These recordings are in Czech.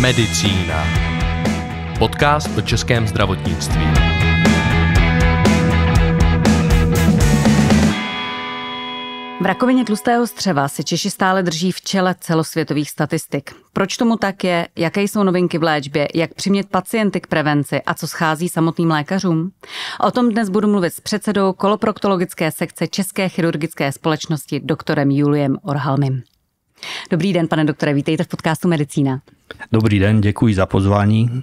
medicína. Podcast o českém zdravotnictví. V rakovině tlustého střeva se Češi stále drží v čele celosvětových statistik. Proč tomu tak je? Jaké jsou novinky v léčbě? Jak přimět pacienty k prevenci? A co schází samotným lékařům? O tom dnes budu mluvit s předsedou koloproktologické sekce České chirurgické společnosti doktorem Juliem Orhalmim. Dobrý den, pane doktore, vítejte v podcastu Medicína. Dobrý den, děkuji za pozvání.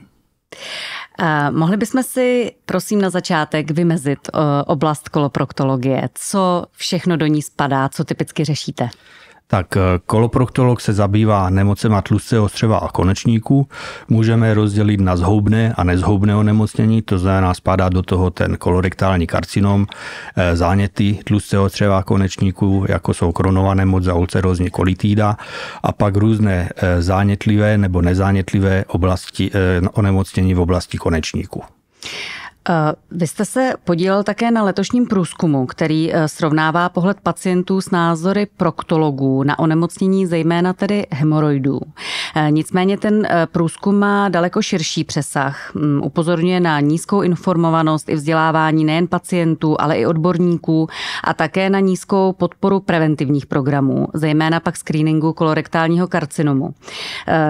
Eh, mohli bychom si, prosím, na začátek vymezit eh, oblast koloproktologie. Co všechno do ní spadá, co typicky řešíte? tak eh, koloproktolog se zabývá nemocema tlustého střeva a konečníku. Můžeme je rozdělit na zhoubné a nezhoubné onemocnění, to znamená spadá do toho ten kolorektální karcinom, eh, záněty tlustého střeva a konečníku, jako jsou kronované nemoc za ulcerózní kolitída a pak různé eh, zánětlivé nebo nezánětlivé oblasti, onemocnění v oblasti konečníku. Eh, vy jste se podílel také na letošním průzkumu, který eh, srovnává pohled pacientů s názory proktologů na onemocnění zejména tedy hemoroidů. Eh, nicméně ten průzkum má daleko širší přesah. Mm, upozorňuje na nízkou informovanost i vzdělávání nejen pacientů, ale i odborníků a také na nízkou podporu preventivních programů, zejména pak screeningu kolorektálního karcinomu.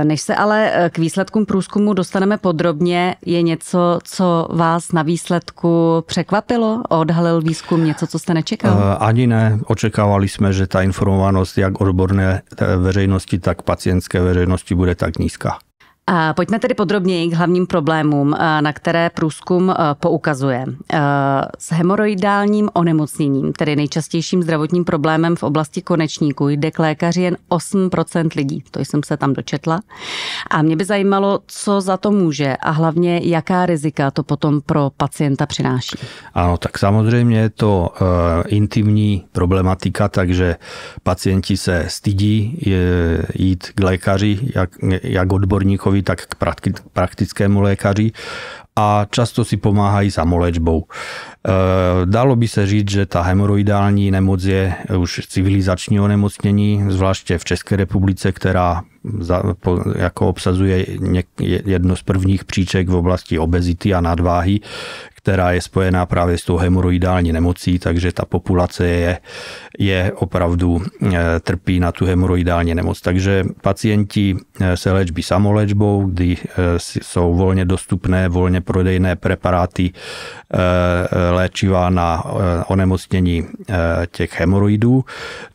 Než se ale k výsledkům průzkumu dostaneme podrobně, je něco, co vás na výsledku překvapilo? Odhalil výzkum něco, co jste nečekal? Eh, ani ne. Očekávali jsme, že ta informovanost jak odborné eh, veřejnosti, tak pacientské veřejnosti bude tak nízká. A pojďme tedy podrobněji k hlavním problémům, eh, na které průzkum eh, poukazuje. Eh, s hemoroidálním onemocněním, tedy nejčastějším zdravotním problémem v oblasti konečníku, jde k lékaři jen 8% lidí. To jsem se tam dočetla. A mě by zajímalo, co za to může a hlavně jaká rizika to potom pro pacienta přináší. Ano, tak samozřejmě je to intimní problematika, takže pacienti se stydí jít k lékaři, jak, jak odborníkovi, lekárovi, tak k praktickému lékaři a často si pomáhají samolečbou. E, dalo by se říct, že ta hemoroidální nemoc je už civilizační onemocnění, zvláště v České republice, která za, po, jako obsazuje něk, jedno z prvních příček v oblasti obezity a nadváhy, která je spojená právě s tou hemoroidální nemocí, takže ta populace je, je opravdu e, trpí na tu hemoroidální nemoc. Takže pacienti e, se léčbí samoléčbou, kdy e, jsou volně dostupné, volně prodejné preparáty léčiva na onemocnění těch hemoroidů.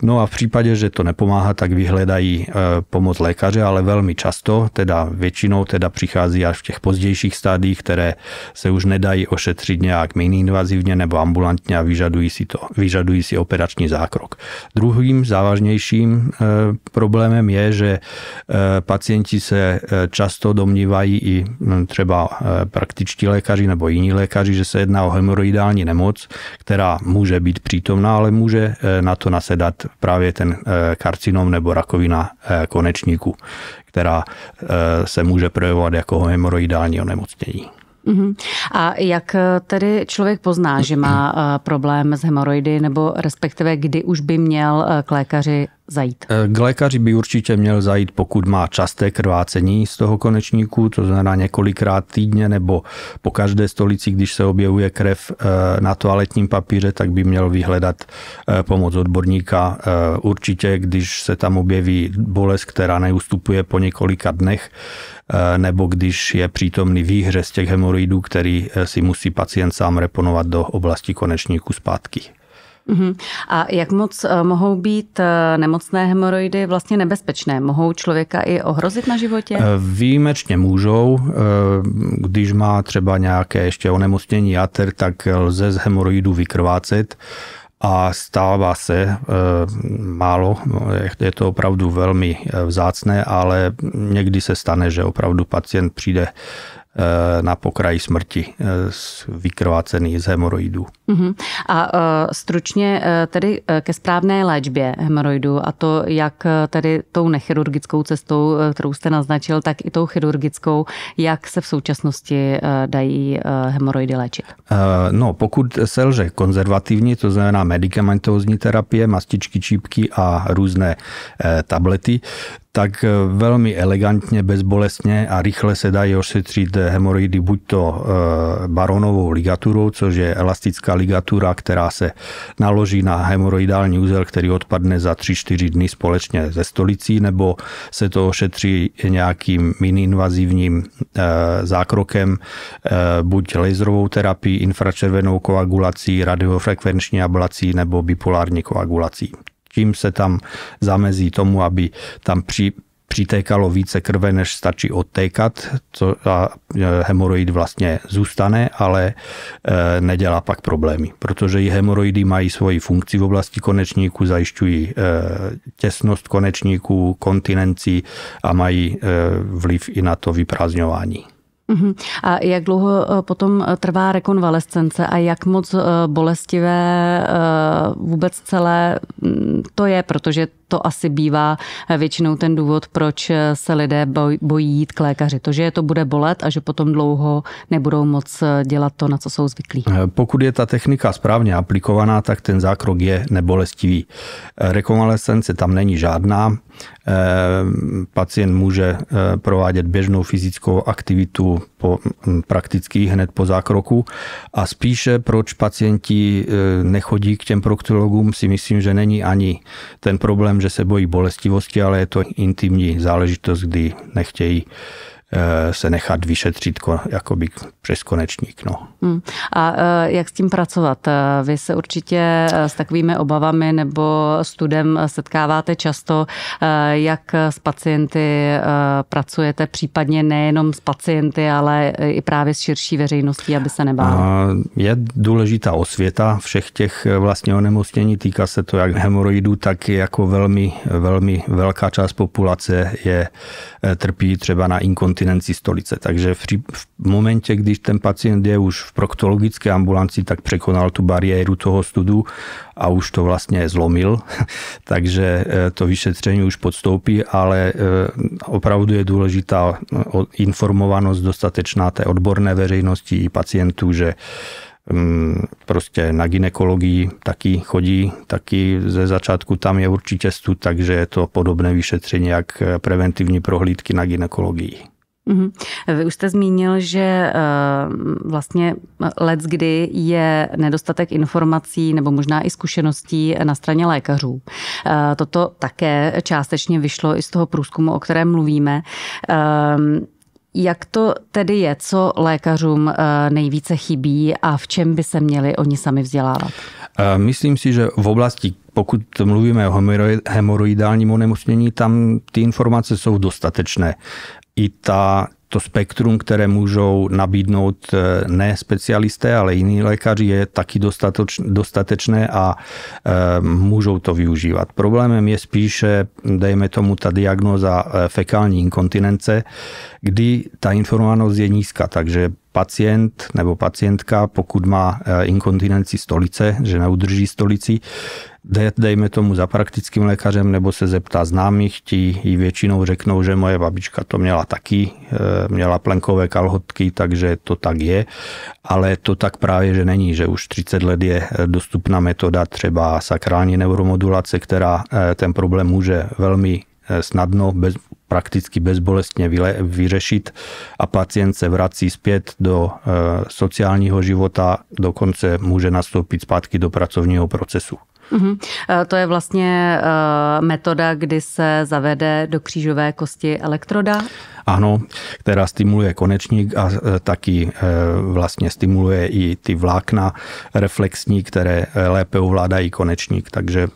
No a v případě, že to nepomáhá, tak vyhledají pomoc lékařů lékaře, ale velmi často, teda většinou teda přichází až v těch pozdějších stádiích, které se už nedají ošetřit nějak méně invazivně nebo ambulantně a vyžadují si, to, vyžadují si operační zákrok. Druhým závažnějším e, problémem je, že e, pacienti se e, často domnívají i třeba praktičtí lékaři nebo jiní lékaři, že se jedná o hemoroidální nemoc, která může být přítomná, ale může na to nasedat právě ten karcinom nebo rakovina konečníku krku, která eh, se může projevovat jako hemoroidální onemocnění. Mhm. A jak eh, tedy člověk pozná, že má eh, problém s hemoroidy, nebo respektive kdy už by měl k lékaři zajít? Eh, k lékaři by určitě měl zajít, pokud má časté krvácení z toho konečníku, to znamená několikrát týdně nebo po každé stolici, když se objevuje krev eh, na toaletním papíře, tak by měl vyhledat eh, pomoc odborníka. Určitě, když se tam objeví bolest, která neustupuje po několika dnech, nebo když je přítomný výhřez těch hemoroidů, který si musí pacient sám reponovat do oblasti konečníku zpátky. Mhm. A jak moc eh, mohou být eh, nemocné hemoroidy vlastně nebezpečné? Mohou člověka i ohrozit na životě? Eh, výjimečně můžou. Když má třeba nějaké ještě onemocnění jater, tak lze z hemoroidů vykrvácet a stává se málo, je to opravdu velmi vzácné, ale někdy se stane, že opravdu pacient přijde Eh, na pokraji smrti, eh, vykrvácený z hemoroidů. Uh-huh. A eh, stručně tedy ke správné léčbě hemoroidů a to, jak tedy tou nechirurgickou cestou, kterou jste naznačil, tak i tou chirurgickou, jak se v současnosti dají hemoroidy léčit? No, pokud lže konzervativní, to znamená medicamentozní terapie, mastičky, čípky a různé tablety, tak eh, velmi elegantně, bezbolestně a rychle se dají ošetřit eh, hemoroidy buď to eh, baronovou ligaturou, což je elastická ligatura, která se naloží na hemoroidální úzel, který odpadne za 3-4 dny společně ze stolicí, nebo se to ošetří nějakým mini zákrokem, buď laserovou terapií, infračervenou koagulací, radiofrekvenční ablací nebo bipolární koagulací čím se tam zamezí tomu, aby tam při, přitékalo více krve, než stačí odtékat co, a e, hemoroid vlastně zůstane, ale e, nedělá pak problémy, protože i hemoroidy mají svoji funkci v oblasti konečníku, zajišťují e, těsnost konečníků, kontinenci a mají e, vliv i na to vyprázdňování. Mhm. A jak dlouho eh, potom eh, trvá rekonvalescence a jak moc eh, bolestivé vůbec celé mm, to je, protože to asi bývá většinou ten důvod, proč se lidé bojí jít k lékaři. To, že je to bude bolet a že potom dlouho nebudou moc dělat to, na co jsou zvyklí. Pokud je ta technika správně aplikovaná, tak ten zákrok je nebolestivý. Rekonvalescence tam není žádná. Eh, pacient může eh, provádět běžnou fyzickou aktivitu po, hm, prakticky hned po zákroku. A spíše, proč pacienti eh, nechodí k těm proktologům, si myslím, že není ani ten problém, že se bojí bolestivosti, ale je to intimní záležitost, kdy nechtějí Eh, se nechat vyšetřit jakoby přes konečník. No. Hmm. A eh, jak s tím pracovat? Eh, vy se určitě s takovými obavami nebo studem setkáváte často. Jak s pacienty pracujete, případně nejenom s pacienty, ale i právě s širší veřejností, aby se nebáli? Je důležitá osvěta všech těch vlastně onemocnění. Týká se to jak hemoroidů, tak jako velmi, velmi velká část populace je trpí třeba na inkontinenci inkontinenci stolice. Takže v, v momentě, když ten pacient je už v proktologické ambulanci, tak překonal tu bariéru toho studu a už to vlastně zlomil. Takže eh, to vyšetření už podstoupí, ale eh, opravdu je důležitá eh, informovanost dostatečná té odborné veřejnosti i pacientů, že mm, prostě na ginekologii taky chodí, taky ze začátku tam je určitě stud, takže je to podobné vyšetření jak preventivní prohlídky na ginekologii. Mm-hmm. Vy už jste zmínil, že eh, vlastně eh, let, kdy je nedostatek informací nebo možná i zkušeností na straně lékařů. Eh, toto také částečně vyšlo i z toho průzkumu, o kterém mluvíme. Ehm, jak to tedy je, co lékařům nejvíce chybí a v čem by se měli oni sami vzdělávat? Myslím si, že v oblasti pokud mluvíme o hemoroidálním onemocnění, tam ty informace jsou dostatečné i ta, to spektrum, které můžou nabídnout eh, ne specialisté, ale jiní lékaři, je taky dostatečné a e, můžou to využívat. Problémem je spíše, dejme tomu, ta diagnoza eh, fekální inkontinence, kdy ta informovanost je nízká, takže pacient nebo pacientka, pokud má eh, inkontinenci stolice, že neudrží stolici, jde, dejme tomu za praktickým lékařem, nebo se zeptá známých, ti ji většinou řeknou, že moje babička to měla taky, eh, měla plenkové kalhotky, takže to tak je, ale to tak právě, že není, že už 30 let je eh, dostupná metoda třeba sakrální neuromodulace, která ten problém může velmi Eh, snadno, bez, prakticky bezbolestně vyle, vyřešit a pacient se vrací zpět do eh, sociálního života, dokonce může nastoupit zpátky do pracovního procesu. Uhum. Eh, to je vlastně metoda, kdy se zavede do křížové kosti elektroda? Ano, která stimuluje konečník a taky vlastně stimuluje i ty vlákna reflexní, které lépe ovládají konečník, takže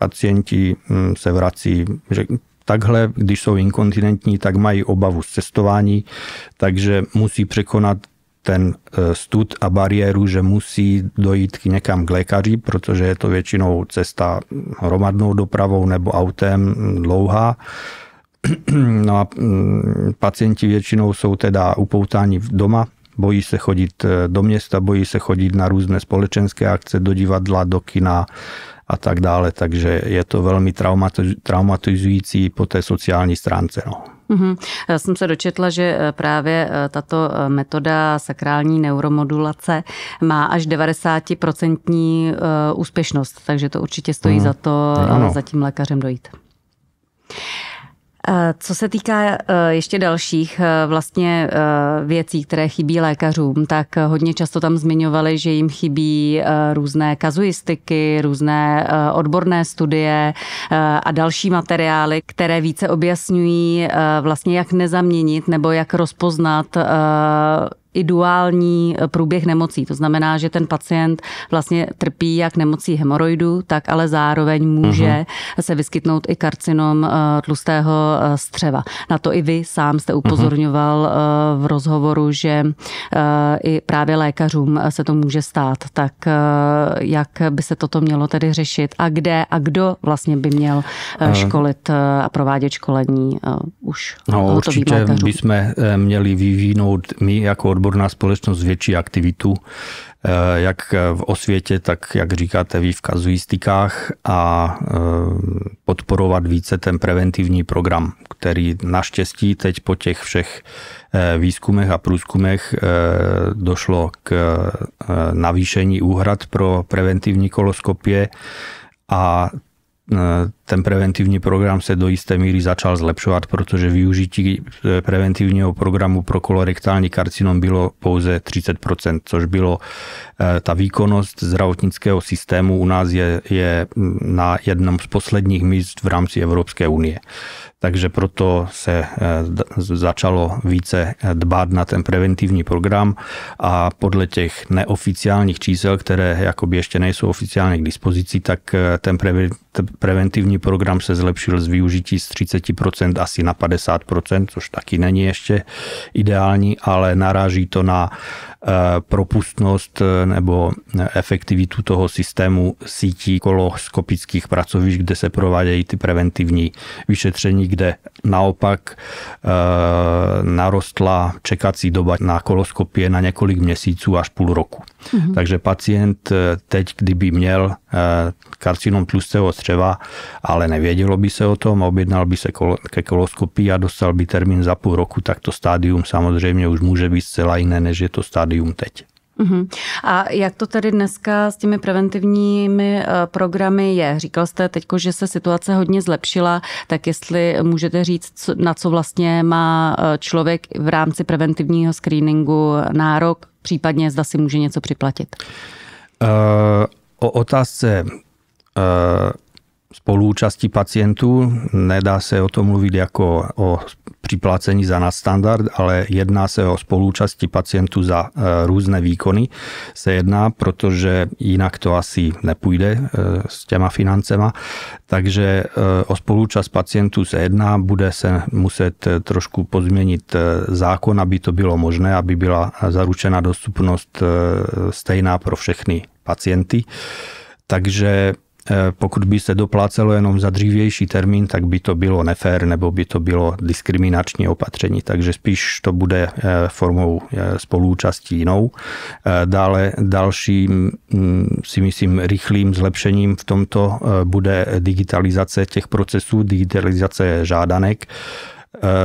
pacienti mm, se vrací, že takhle, když jsou inkontinentní, tak mají obavu z cestování, takže musí překonat ten e, stud a bariéru, že musí dojít k někam k lékaři, protože je to většinou cesta hromadnou dopravou nebo autem mm, dlouhá. No a mm, pacienti většinou jsou teda upoutáni doma, bojí se chodit e, do města, bojí se chodit na různé společenské akce, do divadla, do kina a tak dále. Takže je to velmi traumatizující po té sociální stránce. No. Mm-hmm. Já jsem se dočetla, že eh, právě eh, tato eh, metoda sakrální neuromodulace má až 90% úspěšnost, takže to určitě stojí mm. za to ano. za tím lékařem dojít. Co se týká e, ještě dalších e, vlastně e, věcí, které chybí lékařům, tak hodně často tam zmiňovali, že jim chybí různé kazuistiky, různé odborné studie a další materiály, které více objasňují vlastně, jak nezaměnit nebo jak rozpoznat i duální eh, průběh nemocí. To znamená, že ten pacient vlastně trpí jak nemocí hemoroidu, tak ale zároveň může uh-huh. se vyskytnout i karcinom eh, tlustého eh, střeva. Na to i vy sám jste mhm. upozorňoval uh-huh. v rozhovoru, že i právě lékařům se to může stát. Tak jak by se toto mělo tedy řešit a kde a kdo vlastně by měl školit a provádět školení už? No určitě bychom měli vyvinout my jako odborná společnost větší aktivitu, eh, jak v osvětě, tak jak říkáte vy v kazuistikách a eh, podporovat více ten preventivní program, který naštěstí teď po těch všech eh, výzkumech a průzkumech došlo k navýšení úhrad pro preventivní koloskopie a ten preventívny program se do jisté míry začal zlepšovat, protože využití e, preventivního programu pro kolorektální karcinom bylo pouze 30%, což bylo e, ta výkonnost zdravotnického systému u nás je, je na jednom z posledních míst v rámci Evropské unie. Takže proto se e, začalo více dbát na ten preventivní program a podle těch neoficiálních čísel, které jakoby ještě nejsou oficiálně k dispozici, tak ten preventivní program se zlepšil z využití z 30% asi na 50%, což taky není ještě ideální, ale naráží to na eh, propustnost eh, nebo eh, efektivitu toho systému sítí koloskopických pracovišť, kde se provádějí ty preventivní vyšetření, kde naopak narostla čekací doba na koloskopie na několik měsíců až půl roku. Mm-hmm. Takže pacient eh, teď, kdyby měl eh, karcinom tlustého střeva, ale nevědělo by se o tom, objednal by se ke koloskopii a dostal by termín za půl roku, tak to stádium samozřejmě už může být zcela jiné, než je to stádium teď. Uhum. A jak to tedy dneska s těmi preventivními eh, programy je? Říkal jste teď, že se situace hodně zlepšila, tak jestli můžete říct, na co vlastně má eh, člověk v rámci preventivního screeningu nárok, případně zda si může něco připlatit? Uh, o otázce uh spoluúčasti pacientů. Nedá se o tom mluvit jako o připlacení za nadstandard, ale jedná se o spoluúčasti pacientů za e, různé výkony. Se jedná, protože jinak to asi nepůjde e, s těma financema. Takže e, o spoluúčast pacientů se jedná, bude se muset trošku pozměnit zákon, aby to bylo možné, aby byla zaručena dostupnost stejná pro všechny pacienty. Takže Eh, pokud by se doplácelo jenom za dřívější termín, tak by to bylo nefér nebo by to bylo diskriminační opatření, takže spíš to bude eh, formou eh, spolúčastí jinou. Dále dalším mm, si myslím rychlým zlepšením v tomto bude digitalizace těch procesů, digitalizace žádanek.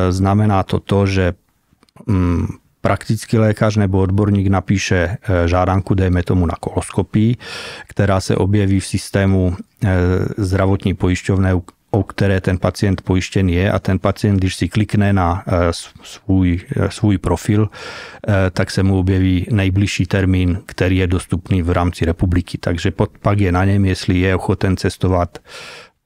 Znamená to to, že mm, praktický lékař nebo odborník napíše eh, žádanku, dejme tomu na koloskopii, která se objeví v systému eh, zdravotní pojišťovné, o které ten pacient pojištěn je a ten pacient, když si klikne na eh, svůj, svůj profil, tak se mu objeví nejbližší termín, který je dostupný v rámci republiky. Takže pak je na něm, jestli je ochoten cestovat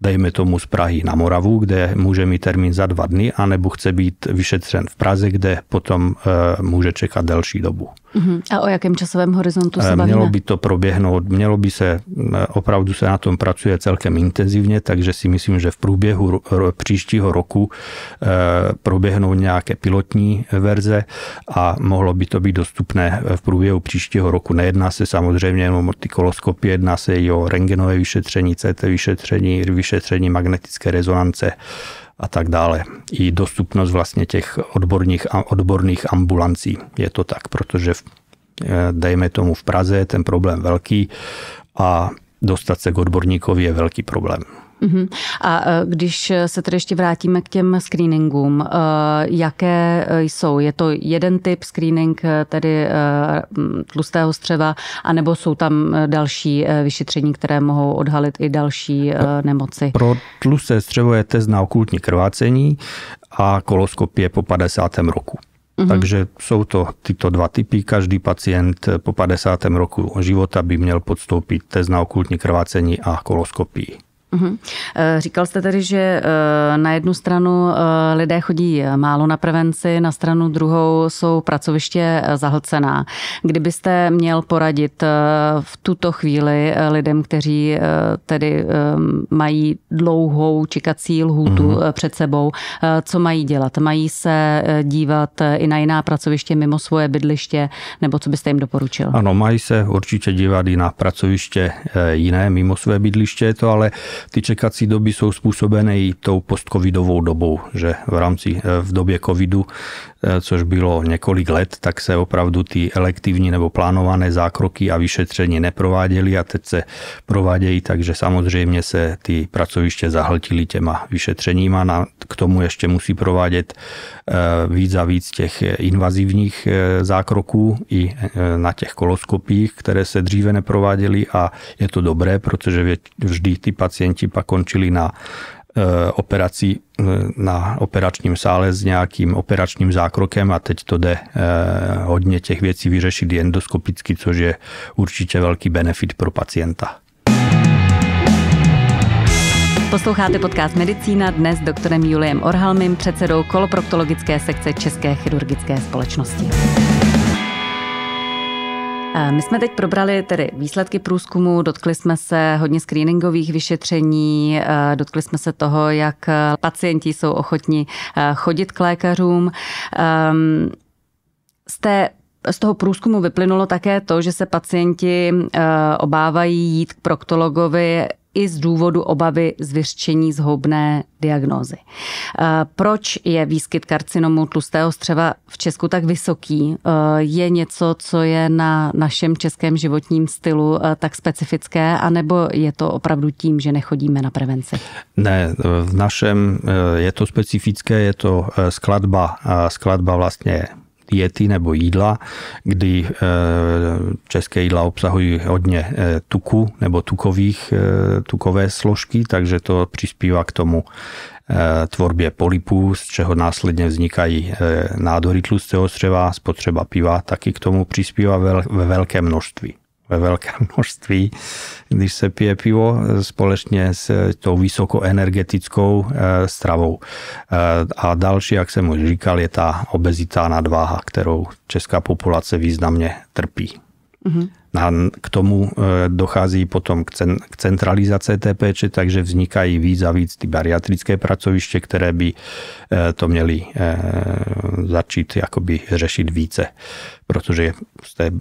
dejme tomu z Prahy na Moravu, kde může mít termín za dva dny, anebo chce být vyšetřen v Praze, kde potom eh, může čekat delší dobu. Mhm. A o jakém časovém horizontu eh, se bavíme? Mělo by to proběhnout, mělo by se, eh, opravdu se na tom pracuje celkem intenzivně, takže si myslím, že v průběhu příštího roku proběhnou nějaké pilotní verze a mohlo by to být dostupné v průběhu příštího roku. Nejedná se samozřejmě jenom o ty koloskopie, jedná se i o rengenové vyšetření, CT vyšetření, vyšetření šetření magnetické rezonance a tak dále. I dostupnost vlastně těch odborných, odborných ambulancí. Je to tak, protože v, eh, dejme tomu v Praze je ten problém velký a dostat se k odborníkovi je velký problém. Uhum. A e, když se tedy ještě vrátíme k těm screeningům, e, jaké e, jsou? Je to jeden typ screening, tedy tlustého střeva, anebo jsou tam další vyšetření, které mohou odhalit i další no, nemoci? Pro tlusté střevo je test na okultní krvácení a koloskopie po 50. roku. Uhum. Takže jsou to tyto dva typy. Každý pacient po 50. roku života by měl podstoupit test na okultní krvácení a koloskopii. Uhum. Eh, říkal jste tedy, že eh, na jednu stranu eh, lidé chodí málo na prevenci, na stranu druhou jsou pracoviště zahlcená. Kdybyste měl poradit v tuto chvíli lidem, kteří tedy ehm, mají dlouhou čekací lhůtu uhum. před sebou, co mají dělat? Mají se dívat i na jiná pracoviště mimo svoje bydliště, nebo co byste jim doporučil? Ano, mají se určitě dívat i na pracoviště jiné mimo své bydliště, to ale ty čekací doby jsou způsobené i tou postcovidovou dobou, že v rámci eh, v době covidu, eh, což bylo několik let, tak se opravdu ty elektivní nebo plánované zákroky a vyšetření neprováděly a teď se provádějí, takže samozřejmě se ty pracoviště zahltily těma vyšetřeníma. Na, k tomu ještě musí provádět eh, víc a víc těch invazivních zákroků i na těch koloskopích, které se dříve neprováděly a je to dobré, protože vždy ty pacienti pacienti pak končili na eh, operací eh, na operačním sále s nějakým operačním zákrokem a teď to jde eh, hodně těch věcí vyřešit endoskopicky, což je určitě velký benefit pro pacienta. Posloucháte podcast Medicína dnes s doktorem Juliem Orhalmým, předsedou koloproktologické sekce České chirurgické společnosti. My jsme teď probrali tedy výsledky průzkumu, dotkli jsme se hodně screeningových vyšetření, eh, dotkli jsme se toho, jak eh, pacienti jsou ochotni eh, chodit k lékařům. Ehm, z té z toho průzkumu vyplynulo také to, že se pacienti obávají jít k proktologovi i z důvodu obavy z vyřčení zhoubné diagnózy. Eh, proč je výskyt karcinomu tlustého střeva v Česku tak vysoký? Eh, je něco, co je na našem českém životním stylu eh, tak specifické, anebo je to opravdu tím, že nechodíme na prevenci? Ne, v našem je to specifické, je to skladba, skladba vlastně diety nebo jídla, kdy eh, české jídla obsahují hodně eh, tuku nebo tukových, eh, tukové složky, takže to přispívá k tomu tvorbě polipů, z čeho následně vznikají nádory tlustého střeva, spotřeba piva taky k tomu přispívá ve velké množství ve velkém množství, když se pije pivo společně s tou vysokoenergetickou eh, stravou. Eh, a další, jak jsem už říkal, je ta obezita nadváha, kterou česká populace významně trpí. Mm-hmm. A k tomu e, dochází potom k, cen, k centralizace té péče, takže vznikají víc a víc ty bariatrické pracoviště, které by e, to měly e, začít jakoby řešit více, protože z té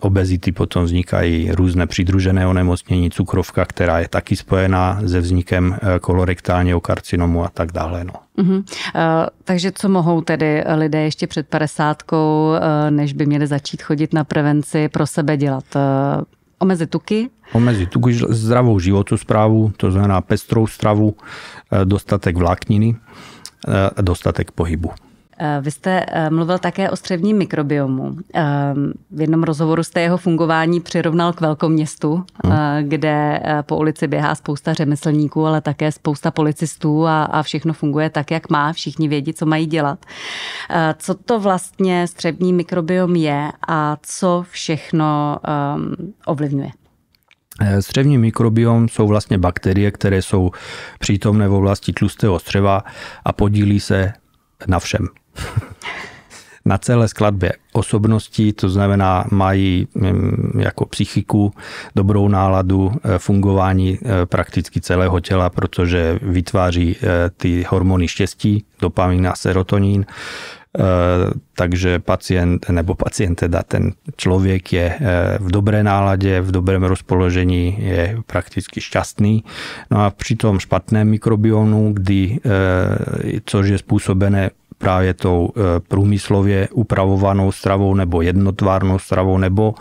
obezity potom vznikají různé přidružené onemocnění, cukrovka, která je taky spojená se vznikem kolorektálního karcinomu a tak dále. No. Uh-huh. Uh, takže co mohou tedy lidé ještě před padesátkou, uh, než by měli začít chodit na prevenci, pro sebe dělat? Uh, eh, omezit tuky? Omezit tuky, zdravou zprávu, to znamená pestrou stravu, dostatek vlákniny, dostatek pohybu. Eh, vy jste eh, mluvil také o střevním mikrobiomu. Eh, v jednom rozhovoru jste jeho fungování přirovnal k velkoměstu, hmm. kde po ulici běhá spousta řemeslníků, ale také spousta policistů a, a všechno funguje tak, jak má. Všichni vědí, co mají dělat. Co to vlastně střevní mikrobiom je a co všechno ovlivňuje? Střevní mikrobiom jsou vlastně bakterie, které jsou přítomné v oblasti tlustého střeva a podílí se na všem na celé skladbě osobností, to znamená mají hm, jako psychiku, dobrou náladu, eh, fungování eh, prakticky celého těla, protože vytváří eh, ty hormony štěstí, dopamin a serotonin. Takže pacient, nebo pacient, teda ten člověk je v dobré náladě, v dobrém rozpoložení, je prakticky šťastný. No a při tom špatném mikrobionu, kdy, což je způsobené právě tou eh, průmyslově upravovanou stravou nebo jednotvárnou stravou nebo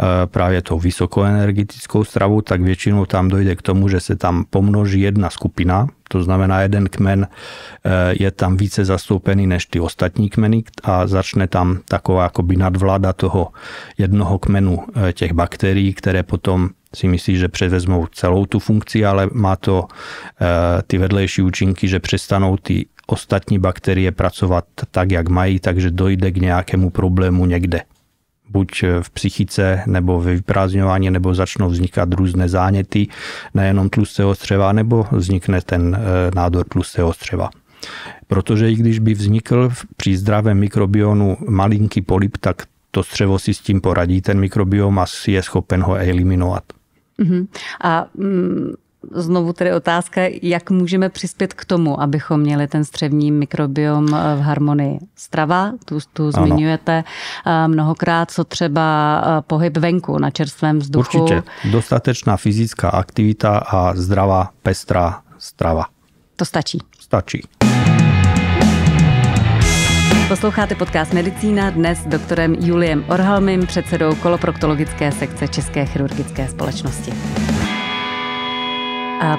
eh, právě tou vysokoenergetickou stravou, tak většinou tam dojde k tomu, že se tam pomnoží jedna skupina, to znamená jeden kmen eh, je tam více zastoupený než ty ostatní kmeny a začne tam taková jakoby nadvláda toho jednoho kmenu těch bakterií, které potom si myslí, že převezmou celou tu funkci, ale má to ty vedlejší účinky, že přestanou ty ostatní bakterie pracovat tak, jak mají, takže dojde k nějakému problému někde. Buď eh, v psychice, nebo ve vyprázdňování, nebo začnou vznikat různé záněty, nejenom tlustého střeva, nebo vznikne ten eh, nádor tlustého střeva. Protože i když by vznikl při zdravém mikrobionu malinký polip, tak to střevo si s tím poradí, ten mikrobiom a je schopen ho eliminovat. Uh-huh. A mm, znovu tedy otázka, jak můžeme přispět k tomu, abychom měli ten střevní mikrobiom eh, v harmonii. Strava, tu, tu ano. Eh, mnohokrát, co třeba eh, pohyb venku na čerstvém vzduchu. Určitě, dostatečná fyzická aktivita a zdravá, pestrá strava. To stačí. Stačí. Posloucháte podcast Medicína dnes s doktorem Juliem Orhalmim, předsedou koloproktologické sekce České chirurgické společnosti.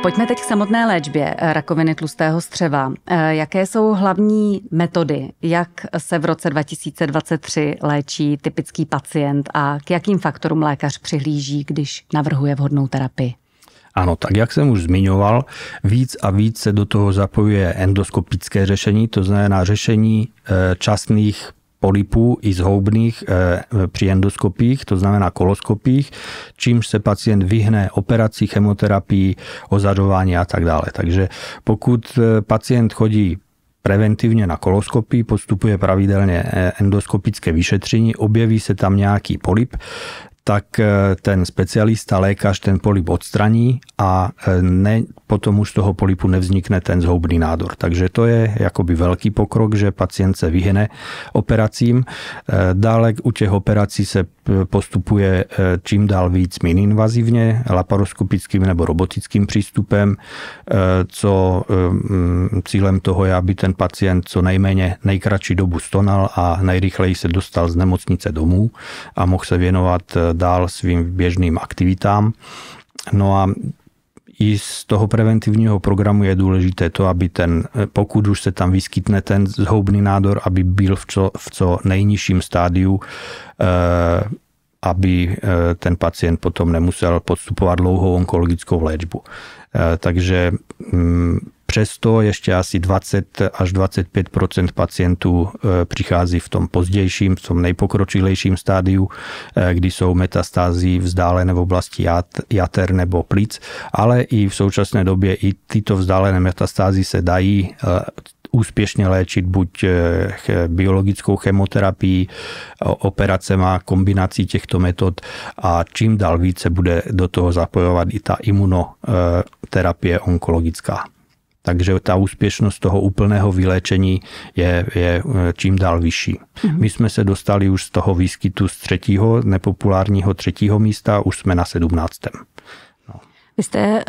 Pojďme teď k samotné léčbě eh, rakoviny tlustého střeva. Eh, jaké jsou hlavní metody, jak se v roce 2023 léčí typický pacient a k jakým faktorům lékař přihlíží, když navrhuje vhodnou terapii? Ano, tak jak jsem už zmiňoval, víc a víc se do toho zapojuje endoskopické řešení, to znamená řešení eh, časných polipů i z houbných eh, při endoskopích, to znamená koloskopích, čímž se pacient vyhne operací, chemoterapii, ozařování a tak dále. Takže pokud eh, pacient chodí preventivně na koloskopy, postupuje pravidelně eh, endoskopické vyšetření, objeví se tam nějaký polip, tak eh, ten specialista, lékař ten polip odstraní a eh, ne, potom už z toho polipu nevznikne ten zhoubný nádor. Takže to je jakoby velký pokrok, že pacient se vyhne operacím. Eh, dále u těch operací se postupuje eh, čím dál víc mininvazivně, laparoskopickým nebo robotickým přístupem, eh, co eh, mm, cílem toho je, aby ten pacient co nejméně nejkratší dobu stonal a nejrychleji se dostal z nemocnice domů a mohl se věnovat dál svým běžným aktivitám. No a i z toho preventivního programu je důležité to, aby ten, pokud už se tam vyskytne ten zhoubný nádor, aby byl v co, v co nejnižším stádiu, eh, aby eh, ten pacient potom nemusel podstupovat dlouhou onkologickou léčbu. Eh, takže mm, Přesto ještě asi 20 až 25 pacientů e, přichází v tom pozdějším, v tom nejpokročilejším stádiu, e, kdy jsou metastází vzdálené v oblasti jater nebo plic, ale i v současné době i tyto vzdálené metastázy se dají e, úspěšně léčit buď biologickou chemoterapií, operacema, kombinací těchto metod a čím dál více bude do toho zapojovat i ta imunoterapie onkologická. Takže ta úspěšnost toho úplného vyléčení je, je eh, čím dál vyšší. Mhm. My jsme se dostali už z toho výskytu z třetího, nepopulárního třetího místa, už jsme na sedmnáctém. No. Vy jste eh,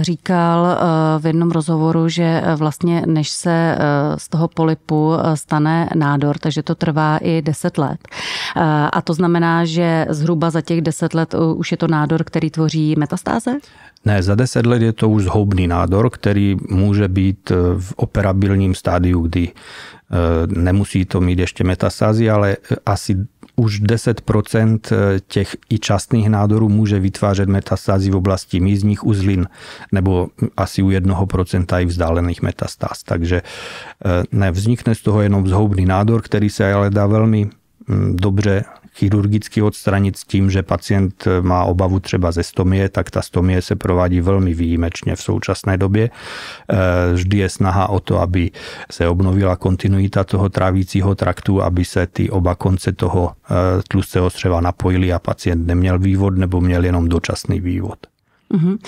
říkal eh, v jednom rozhovoru, že vlastně než se z toho polipu stane nádor, takže to trvá i 10 let. A to znamená, že zhruba za těch 10 let už je to nádor, který tvoří metastáze? Ne, za 10 let je to už zhoubný nádor, který může být eh, v operabilním stádiu, kdy eh, nemusí to mít ještě metastázy, ale eh, asi už 10% těch i častných nádorů může vytvářet metastázy v oblasti mízních uzlin nebo asi u 1% i vzdálených metastáz. Takže nevznikne z toho jenom zhoubný nádor, který se ale dá velmi hm, dobře chirurgicky odstranit s tím, že pacient eh, má obavu třeba ze stomie, tak ta stomie se provádí velmi výjimečně v současné době. Eh, vždy je snaha o to, aby se obnovila kontinuita toho trávícího traktu, aby se ty oba konce toho eh, tlustého střeva napojily a pacient neměl vývod nebo měl jenom dočasný vývod. Uh-huh.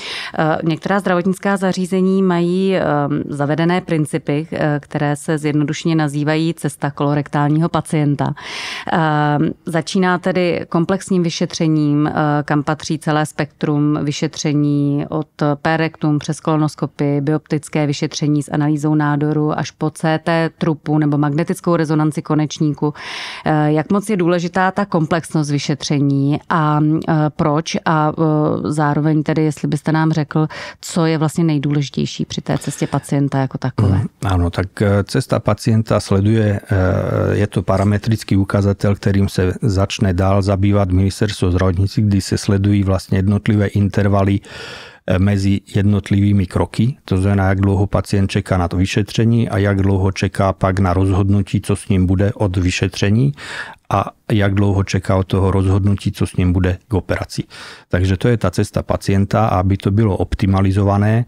Některá zdravotnická zařízení mají eh, zavedené principy, eh, které se zjednodušeně nazývají cesta kolorektálního pacienta. Začíná tedy komplexním vyšetřením, kam patří celé spektrum vyšetření od perektum přes kolonoskopy, bioptické vyšetření s analýzou nádoru až po CT trupu nebo magnetickou rezonanci konečníku. Jak moc je důležitá ta komplexnost vyšetření a proč a zároveň tedy jestli byste nám řekl, co je vlastně nejdůležitější při té cestě pacienta jako takové. Mm, ano, tak eh, cesta pacienta sleduje, eh, je to parametrický ukazatel, kterým se začne dál zabývat ministerstvo zdravotnictví, kdy se sledují vlastně jednotlivé intervaly Eh, mezi jednotlivými kroky, to znamená, jak dlouho pacient čeká na to vyšetření a jak dlouho čeká pak na rozhodnutí, co s ním bude od vyšetření a jak dlouho čeká od toho rozhodnutí, co s ním bude k operaci. Takže to je ta cesta pacienta, aby to bylo optimalizované,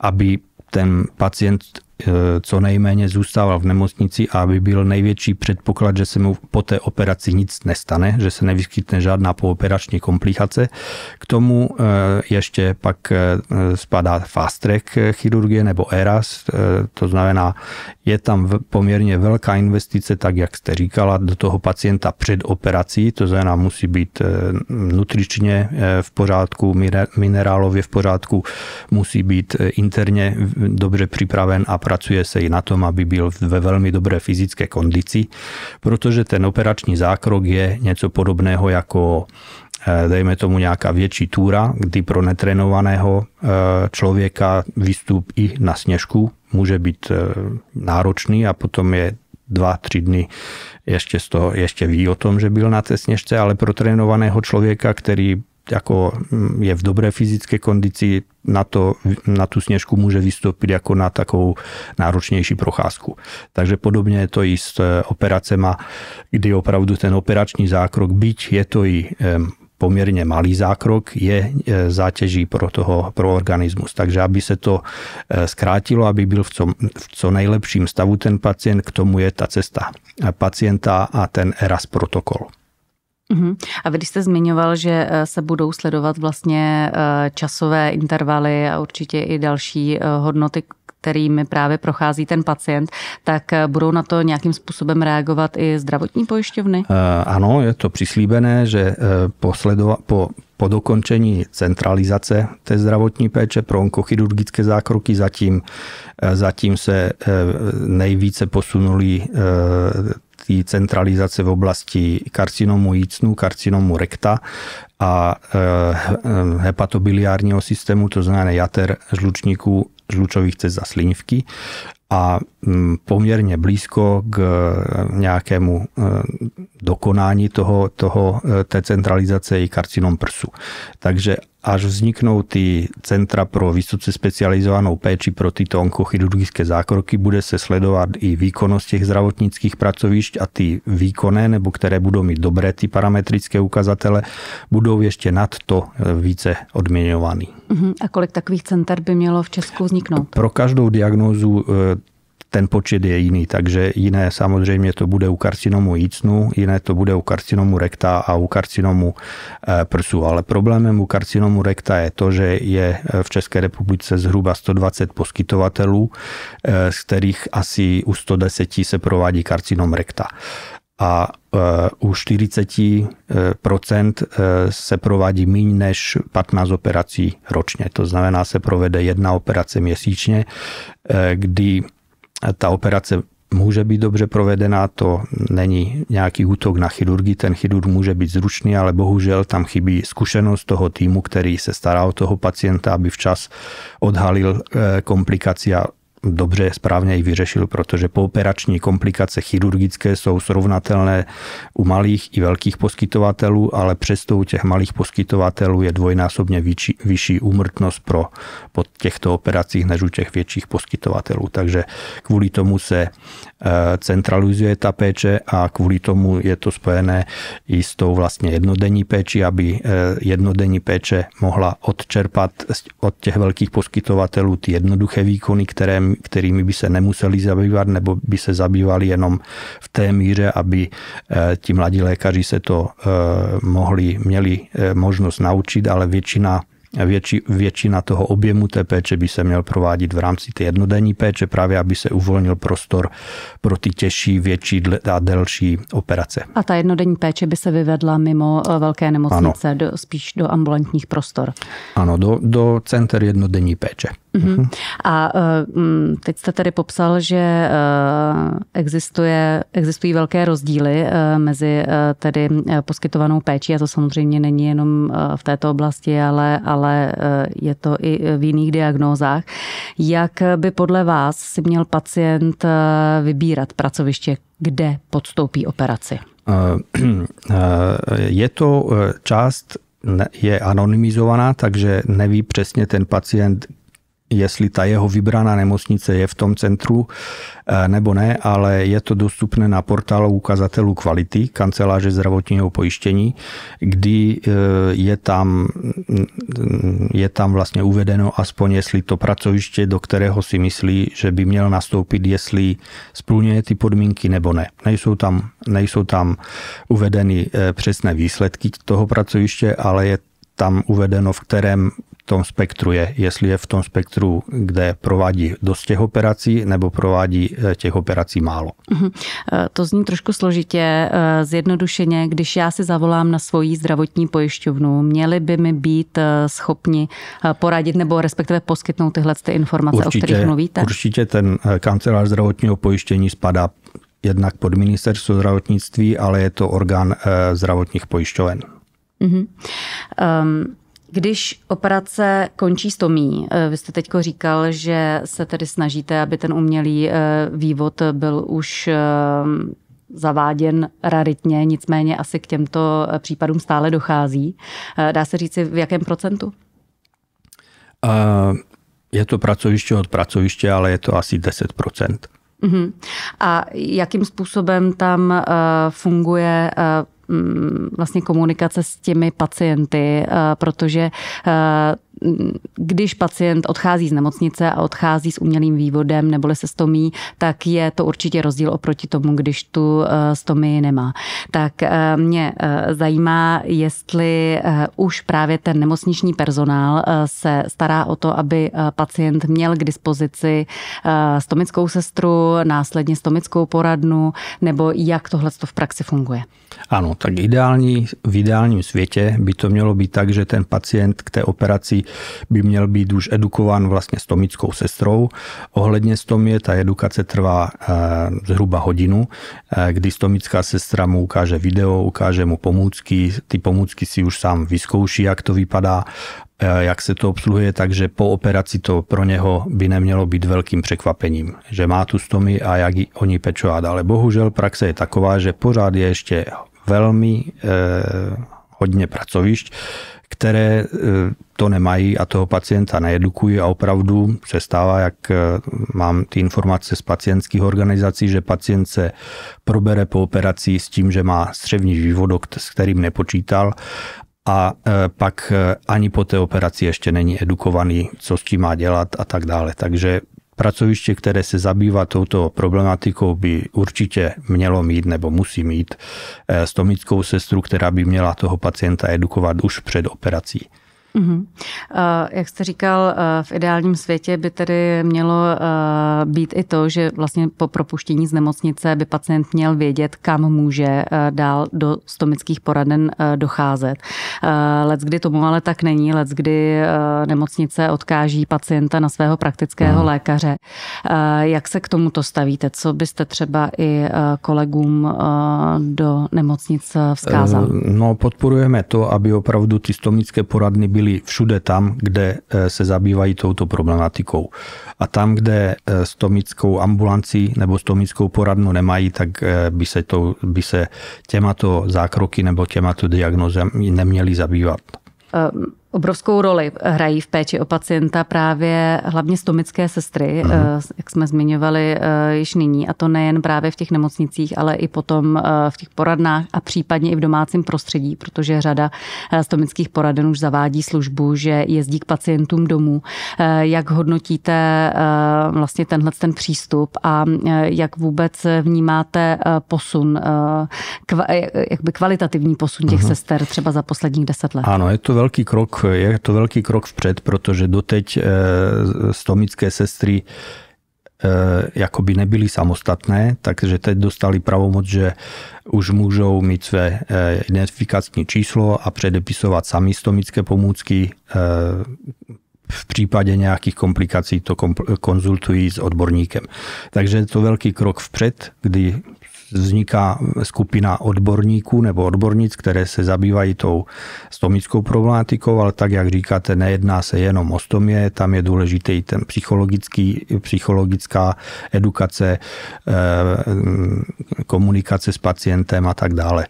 aby ten pacient Eh, co nejméně zůstával v nemocnici a aby byl největší předpoklad, že se mu po té operaci nic nestane, že se nevyskytne žádná pooperační komplikace. K tomu eh, ještě pak eh, spadá fast track chirurgie nebo ERAS, to znamená, je tam poměrně velká investice, tak jak jste říkala, do toho pacienta před operací, to znamená, musí být nutričně v pořádku, minerálově v pořádku, musí být interně dobře připraven a pracuje se i na tom, aby byl ve velmi dobré fyzické kondici, protože ten operační zákrok je něco podobného jako eh, dejme tomu nějaká větší túra, kdy pro netrenovaného eh, člověka výstup i na sněžku může být eh, náročný a potom je dva, tři dny ještě, z toho, ještě ví o tom, že byl na té sněžce, ale pro trénovaného člověka, který jako mm, je v dobré fyzické kondici, na, to, na tu sněžku může vystoupit jako na takovou náročnější procházku. Takže podobně je to i s eh, operacema, kdy opravdu ten operační zákrok, byť je to i poměrně malý zákrok, je eh, zátěží pro, toho, pro organismus. Takže aby se to eh, zkrátilo, aby byl v co, v co nejlepším stavu ten pacient, k tomu je ta cesta pacienta a ten ERAS protokol. Uhum. Mm-hmm. A vy když jste zmiňoval, že eh, se budou sledovat vlastně eh, časové intervaly a určitě i další eh, hodnoty, kterými právě prochází ten pacient, tak budou na to nějakým způsobem reagovat i zdravotní pojišťovny? Ano, je to přislíbené, že po, sledova- po, po dokončení centralizace té zdravotní péče pro onkochirurgické zákroky zatím, zatím se nejvíce posunuli té centralizace v oblasti karcinomu jícnu, karcinomu rekta a eh, eh, hepatobiliárního systému, to znamená jater žlučníků, žlučových cest a slinivky a mm, poměrně blízko k eh, nějakému dokonání toho, toho té centralizace i karcinom prsu. Takže až vzniknou ty centra pro vysoce specializovanou péči pro tyto onkochirurgické zákroky, bude se sledovat i výkonnost těch zdravotnických pracovišť a ty výkonné, nebo které budou mít dobré ty parametrické ukazatele, budou ještě nad to eh, více odměňovaný. Mhm. A kolik takových center by mělo v Česku vzniknout? Pro každou diagnózu eh, ten počet je jiný, takže jiné samozřejmě to bude u karcinomu jícnu, jiné to bude u karcinomu rekta a u karcinomu eh, prsu. Ale problémem u karcinomu rekta je to, že je eh, v České republice zhruba 120 poskytovatelů, eh, z kterých asi u 110 se provádí karcinom rekta a u 40% se provádí méně než 15 operací ročně. To znamená, se provede jedna operace měsíčně, kdy ta operace může být dobře provedená, to není nějaký útok na chirurgii, ten chirurg může být zručný, ale bohužel tam chybí zkušenost toho týmu, který se stará o toho pacienta, aby včas odhalil eh, komplikaci a dobře, správně i vyřešil, protože pooperační komplikace chirurgické jsou srovnatelné u malých i velkých poskytovatelů, ale přesto u těch malých poskytovatelů je dvojnásobně vyčí, vyšší úmrtnost pro po těchto operacích než u těch větších poskytovatelů. Takže kvůli tomu se eh, centralizuje ta péče a kvůli tomu je to spojené i s tou vlastně jednodenní péči, aby eh, jednodenní péče mohla odčerpat od těch velkých poskytovatelů ty jednoduché výkony, které kterými by se nemuseli zabývat, nebo by se zabývali jenom v té míře, aby eh, ti mladí lékaři se to eh, mohli, měli eh, možnost naučit, ale většina Větši, většina toho objemu té péče by se měl provádět v rámci té jednodenní péče, právě aby se uvolnil prostor pro ty těžší, větší a delší operace. A ta jednodenní péče by se vyvedla mimo velké nemocnice, do, spíš do ambulantních prostor? Ano, do, do center jednodenní péče. Uh-huh. A uh, teď jste tady popsal, že uh, existuje, existují velké rozdíly uh, mezi uh, tedy poskytovanou péčí a to samozřejmě není jenom uh, v této oblasti, ale, ale uh, je to i v jiných diagnózách. Jak by podle vás si měl pacient uh, vybírat pracoviště, kde podstoupí operaci? Je to část je anonymizovaná, takže neví přesně ten pacient, jestli ta jeho vybraná nemocnice je v tom centru eh, nebo ne, ale je to dostupné na portálu ukazatelů kvality kanceláře zdravotního pojištění, kdy eh, je tam, mm, je tam vlastně uvedeno aspoň, jestli to pracoviště, do kterého si myslí, že by měl nastoupit, jestli splňuje ty podmínky nebo ne. Nejsou tam, nejsou tam uvedeny eh, přesné výsledky toho pracoviště, ale je tam uvedeno, v kterém tom spektru je, jestli je v tom spektru, kde provádí dost těch operací nebo provádí eh, těch operací málo. Mhm. Eh, to zní trošku složitě. Eh, zjednodušeně, když já si zavolám na svoji zdravotní pojišťovnu, měli by mi být schopni poradit nebo respektive poskytnout tyhle ty informace, určitě, o kterých mluvíte? Určitě ten kancelář zdravotního pojištění spadá jednak pod ministerstvo zdravotnictví, ale je to orgán zdravotních pojišťoven. Mm-hmm. Um, když operace končí s tomí, eh, vy jste teď říkal, že se tedy snažíte, aby ten umělý eh, vývod byl už eh, zaváděn raritně, nicméně asi k těmto případům stále dochází. Dá se říci, v jakém procentu? Uh, je to pracoviště od pracoviště, ale je to asi 10 Uh-huh. Mhm. A jakým způsobem tam uh, funguje uh, Mm, vlastně komunikace s těmi pacienty, eh, protože eh, když pacient odchází z nemocnice a odchází s umělým vývodem nebo se stomí, tak je to určitě rozdíl oproti tomu, když tu eh, stomii nemá. Tak eh, mě eh, zajímá, jestli už právě ten nemocniční personál se stará o to, aby pacient měl k dispozici stomickou sestru, následně stomickou poradnu, nebo jak tohle v praxi funguje. Ano, tak ideální, v ideálním světě by to mělo být tak, že ten pacient k té operaci by měl být už edukován vlastně stomickou sestrou. Ohledně stomie ta edukace trvá eh, zhruba hodinu, eh, kdy stomická sestra mu ukáže video, ukáže mu pomůcky, ty pomůcky si už sám vyzkouší, jak to vypadá eh, jak se to obsluhuje, takže po operaci to pro něho by nemělo být velkým překvapením, že má tu stomy a jak o ní pečovat. Ale bohužel praxe je taková, že pořád je ještě velmi eh, hodně pracovišť, které eh, to nemají a toho pacienta needukují a opravdu se stává, jak eh, mám ty informace z pacientských organizací, že pacient se probere po operaci s tím, že má střevní vývodok, s kterým nepočítal a eh, pak ani po té operaci ještě není edukovaný, co s tím má dělat a tak dále. Takže Pracoviště, které se zabývá touto problematikou, by určitě mělo mít nebo musí mít eh, stomickou sestru, která by měla toho pacienta edukovat už před operací. Uh-huh. Jak jste říkal, eh, v ideálním světě by tedy mělo eh, být i to, že vlastně po propuštění z nemocnice by pacient měl vědět, kam může dál do stomických poraden docházet. let, kdy tomu ale tak není, let, kdy nemocnice odkáží pacienta na svého praktického uh-huh. lékaře. Jak se k tomuto stavíte? Co byste třeba i kolegům do nemocnice vzkázal? No, podporujeme to, aby opravdu ty stomické poradny byly byli všude tam, kde eh, se zabývají touto problematikou. A tam, kde eh, stomickou ambulanci nebo stomickou poradnu nemají, tak eh, by se, to, by se těmato zákroky nebo těmato diagnozem neměli zabývat. Um Obrovskou roli hrají v péči o pacienta právě hlavně stomické sestry, uh-huh. jak jsme zmiňovali eh, již nyní, a to nejen právě v těch nemocnicích, ale i potom eh, v těch poradnách a případně i v domácím prostředí, protože řada stomických poraden už zavádí službu, že jezdí k pacientům domů. Jak hodnotíte vlastně tenhle ten přístup a jak vůbec vnímáte posun, jakby kvalitativní posun těch uh-huh. sester třeba za posledních deset let? Ano, je to velký krok je to velký krok vpřed, protože doteď stomické eh, sestry eh, jakoby nebyly samostatné, takže teď dostali pravomoc, že už můžou mít své eh, identifikační číslo a předepisovat sami stomické pomůcky. V případě nějakých komplikací to konzultují s odborníkem. Takže je to velký krok vpřed, kdy vzniká skupina odborníků nebo odbornic, které se zabývají tou stomickou problematikou, ale tak, jak říkáte, nejedná se jenom o stomie, tam je důležitý ten psychologický, psychologická edukace, eh, komunikace s pacientem a tak dále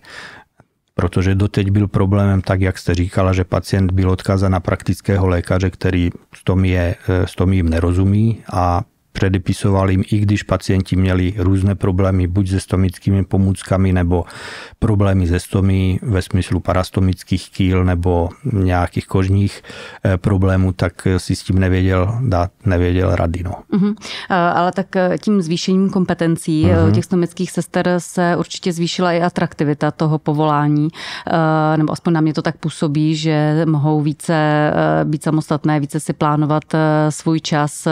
protože doteď byl problémem, tak jak jste říkala, že pacient byl odkazan na praktického lékaře, který s tom, je, eh, s tom jim nerozumí a předepisoval jim, i když pacienti měli různé problémy, buď se stomickými pomůckami, nebo problémy se stomí ve smyslu parastomických kýl nebo nějakých kožních eh, problémů, tak si s tím nevěděl dát, nevěděl rady. No. Uh-huh. Ale tak eh, tím zvýšením kompetencí uh-huh. těch stomických sester se určitě zvýšila i atraktivita toho povolání, nebo aspoň na mě to tak působí, že mohou více být samostatné, více si plánovat svůj čas,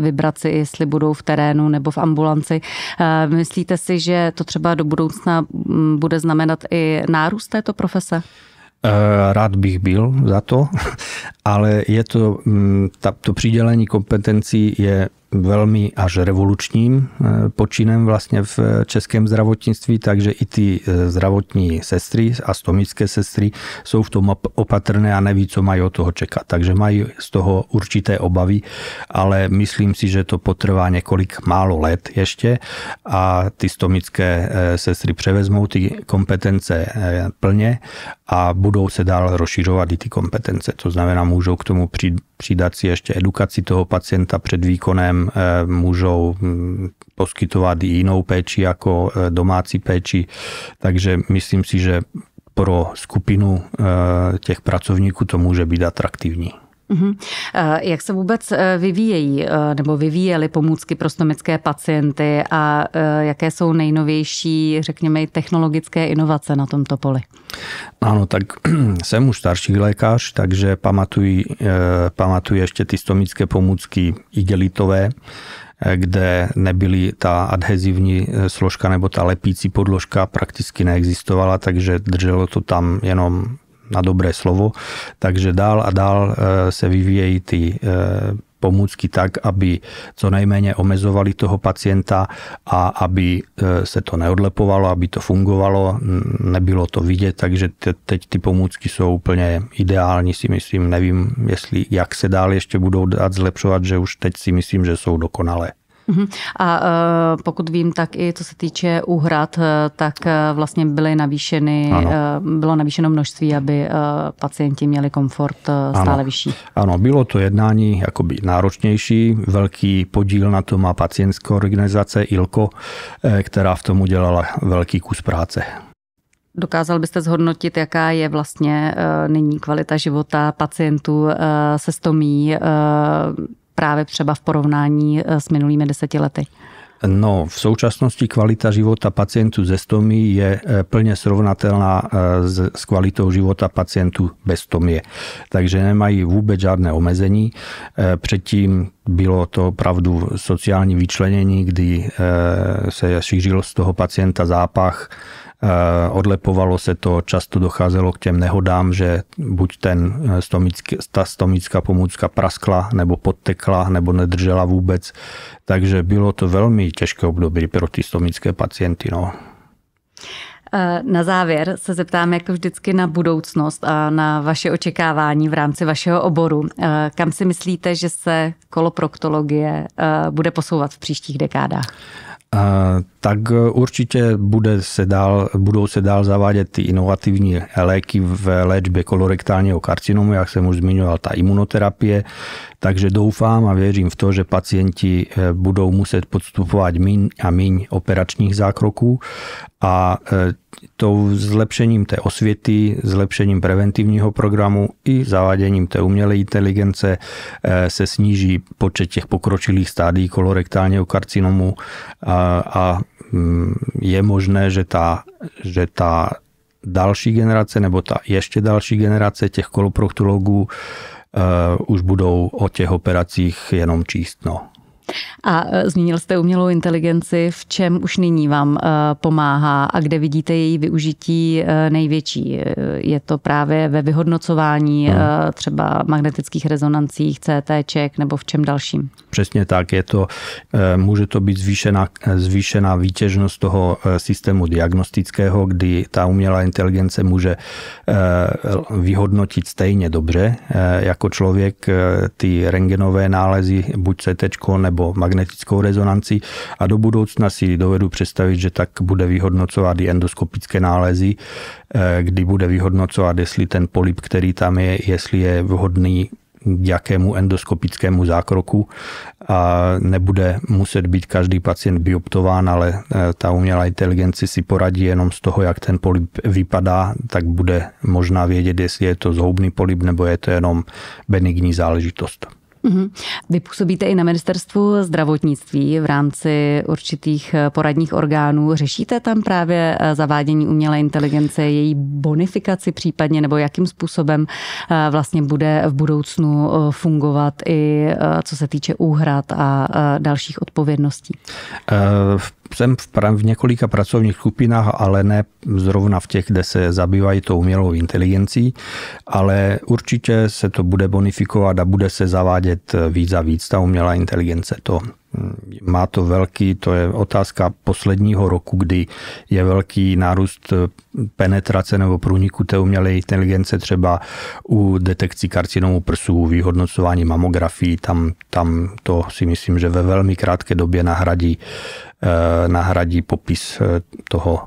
vybrat si jestli budou v terénu nebo v ambulanci. Eh, myslíte si, že to třeba do budoucna mm, bude znamenat i nárůst této profese? Eh, rád bych byl za to, ale je to, mm, to přidělení kompetencí je velmi až revolučním eh, počinem vlastně v eh, českém zdravotnictví, takže i ty eh, zdravotní sestry a stomické sestry jsou v tom opatrné a neví, co mají od toho čekat. Takže mají z toho určité obavy, ale myslím si, že to potrvá několik málo let ještě a ty stomické sestry převezmou ty kompetence plně a budou se dál rozšiřovat i ty kompetence. To znamená, můžou k tomu přijít přidat si ještě edukaci toho pacienta před výkonem, eh, můžou hm, poskytovat i jinou péči jako eh, domácí péči, takže myslím si, že pro skupinu eh, těch pracovníků to může být atraktivní. Mhm. Jak se vůbec vyvíjejí nebo vyvíjely pomůcky pro stomické pacienty a jaké jsou nejnovější, řekněme, technologické inovace na tomto poli? Áno, tak jsem už starší lékař, takže pamatuji, eh, pamatuji ještě ty stomické pomůcky igelitové, eh, kde nebyly ta adhezivní eh, složka nebo ta lepící podložka prakticky neexistovala, takže drželo to tam jenom na dobré slovo. Takže dál a dál se vyvíjejí ty pomůcky tak, aby co nejméně omezovali toho pacienta a aby e, se to neodlepovalo, aby to fungovalo, nebylo to vidět, takže teď ty pomůcky jsou úplně ideální, si myslím, nevím, jestli jak se dál ještě budou dát zlepšovat, že už teď si myslím, že jsou dokonalé. Mhm. A e, pokud vím, tak i co se týče úhrad, e, tak e, vlastně byly navýšeny, ano. bylo navýšeno množství, aby pacienti měli komfort stále ano. vyšší. Ano, bylo to jednání jakoby náročnější. Velký podíl na to má pacientská organizace ILKO, která v tom udělala velký kus práce. Dokázal byste zhodnotit, jaká je vlastně nyní kvalita života pacientů se stomí, právě třeba v porovnání eh, s minulými deseti lety? No, v současnosti kvalita života pacientů ze stomí je eh, plně srovnatelná eh, s, s kvalitou života pacientů bez stomie. Takže nemají vůbec žádné omezení. Předtím bylo to opravdu sociální vyčlenění, kdy se šířil z toho pacienta zápach, Eh, odlepovalo se to, často docházelo k těm nehodám, že buď ten eh, stomický, ta stomická pomůcka praskla, nebo podtekla, nebo nedržela vůbec. Takže bylo to velmi těžké období pro ty stomické pacienty. No. Eh, na závěr se zeptám jako vždycky na budoucnost a na vaše očekávání v rámci vašeho oboru. Kam si myslíte, že se koloproktologie bude posouvat v příštích dekádách? tak určitě bude se dál, budou se dál zavádět ty inovativní léky v léčbě kolorektálního karcinomu, jak jsem už zmiňoval, ta imunoterapie. Takže doufám a věřím v to, že pacienti e, budou muset podstupovat míň a míň operačních zákroků a e, tou zlepšením té osvěty, zlepšením preventivního programu i zaváděním té umělé inteligence eh, se sníží počet těch pokročilých stádií kolorektálního karcinomu a, a mm, je možné, že ta, že ta další generace nebo ta ještě další generace těch koloproktologů uh, už budou o těch operacích jenom číst. No. A e, zmínil jste umělou inteligenci, v čem už nyní vám e, pomáhá a kde vidíte její využití e, největší? Je to právě ve vyhodnocování hmm. třeba magnetických rezonancích, CTček nebo v čem dalším? Přesně tak, je to, může to být zvýšená, zvýšená výtěžnost toho systému diagnostického, kdy ta umělá inteligence může vyhodnotit stejně dobře jako člověk ty rengenové nálezy, buď CT nebo nebo magnetickou rezonanci a do budoucna si dovedu představit, že tak bude vyhodnocovat i endoskopické nálezy, eh, kdy bude vyhodnocovat, jestli ten polip, který tam je, jestli je vhodný k jakému endoskopickému zákroku a nebude muset být každý pacient bioptován, ale eh, ta umělá inteligence si poradí jenom z toho, jak ten polip vypadá, tak bude možná vědět, jestli je to zhoubný polip nebo je to jenom benigní záležitost. Mhm. Vy působíte i na ministerstvu zdravotnictví v rámci určitých eh, poradních orgánů. Řešíte tam právě eh, zavádění umělé inteligence, její bonifikaci případně, nebo jakým způsobem eh, vlastně bude v budoucnu fungovat i co se týče úhrad a dalších odpovědností? V jsem v, v několika pracovních skupinách, ale ne zrovna v těch, kde se zabývají tou umělou inteligencí, ale určitě se to bude bonifikovat a bude se zavádět víc a víc ta umělá inteligence. To, má to velký, to je otázka posledního roku, kdy je velký nárůst eh, penetrace nebo průniku té umělé inteligence třeba u detekcí karcinomu prsu, vyhodnocování mamografií, tam, tam to si myslím, že ve velmi krátké době nahradí, eh, nahradí popis eh, toho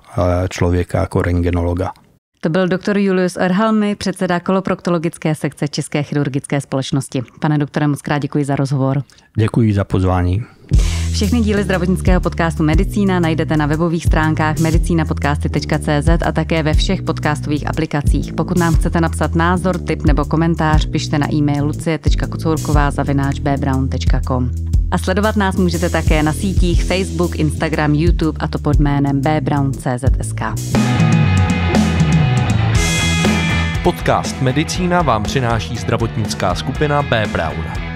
člověka jako rengenologa. To byl doktor Julius Erhalmy, předseda koloproktologické sekce České chirurgické společnosti. Pane doktore, moc krát děkuji za rozhovor. Děkuji za pozvání. Všechny díly zdravotnického podcastu Medicína najdete na webových stránkách medicinapodcasty.cz a také ve všech podcastových aplikacích. Pokud nám chcete napsat názor, tip nebo komentář, pište na e-mail lucie.kocourková.bbrown.com A sledovat nás můžete také na sítích Facebook, Instagram, YouTube a to pod jménem bbrown.cz.sk. Podcast Medicína vám přináší zdravotnická skupina B. Brown.